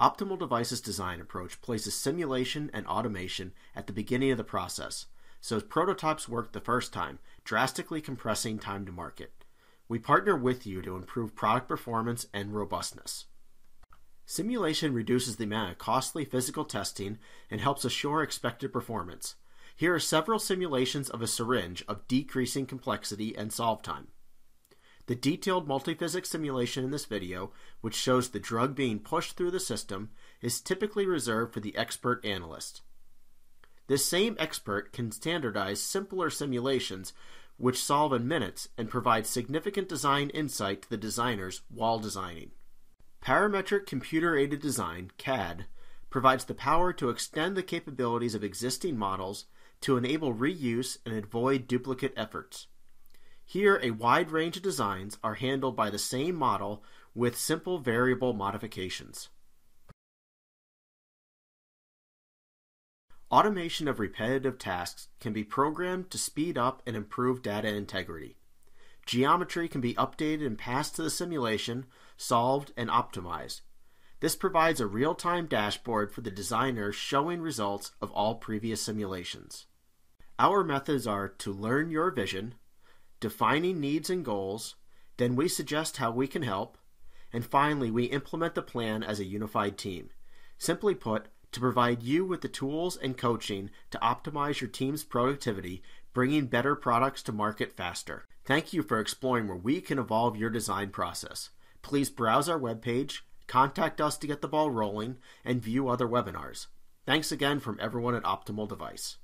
Optimal Devices design approach places simulation and automation at the beginning of the process, so prototypes work the first time, drastically compressing time to market. We partner with you to improve product performance and robustness. Simulation reduces the amount of costly physical testing and helps assure expected performance. Here are several simulations of a syringe of decreasing complexity and solve time. The detailed multiphysics simulation in this video, which shows the drug being pushed through the system, is typically reserved for the expert analyst. This same expert can standardize simpler simulations which solve in minutes and provide significant design insight to the designers while designing. Parametric Computer Aided Design CAD provides the power to extend the capabilities of existing models to enable reuse and avoid duplicate efforts. Here, a wide range of designs are handled by the same model with simple variable modifications. Automation of repetitive tasks can be programmed to speed up and improve data integrity. Geometry can be updated and passed to the simulation, solved, and optimized. This provides a real-time dashboard for the designer showing results of all previous simulations. Our methods are to learn your vision, defining needs and goals, then we suggest how we can help, and finally, we implement the plan as a unified team. Simply put, to provide you with the tools and coaching to optimize your team's productivity, bringing better products to market faster. Thank you for exploring where we can evolve your design process. Please browse our webpage, contact us to get the ball rolling, and view other webinars. Thanks again from everyone at Optimal Device.